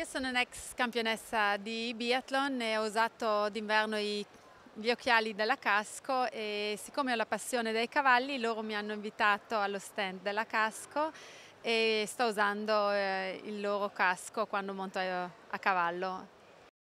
Io sono un'ex campionessa di biathlon e ho usato d'inverno gli occhiali della casco e siccome ho la passione dei cavalli loro mi hanno invitato allo stand della casco e sto usando eh, il loro casco quando monto a, a cavallo.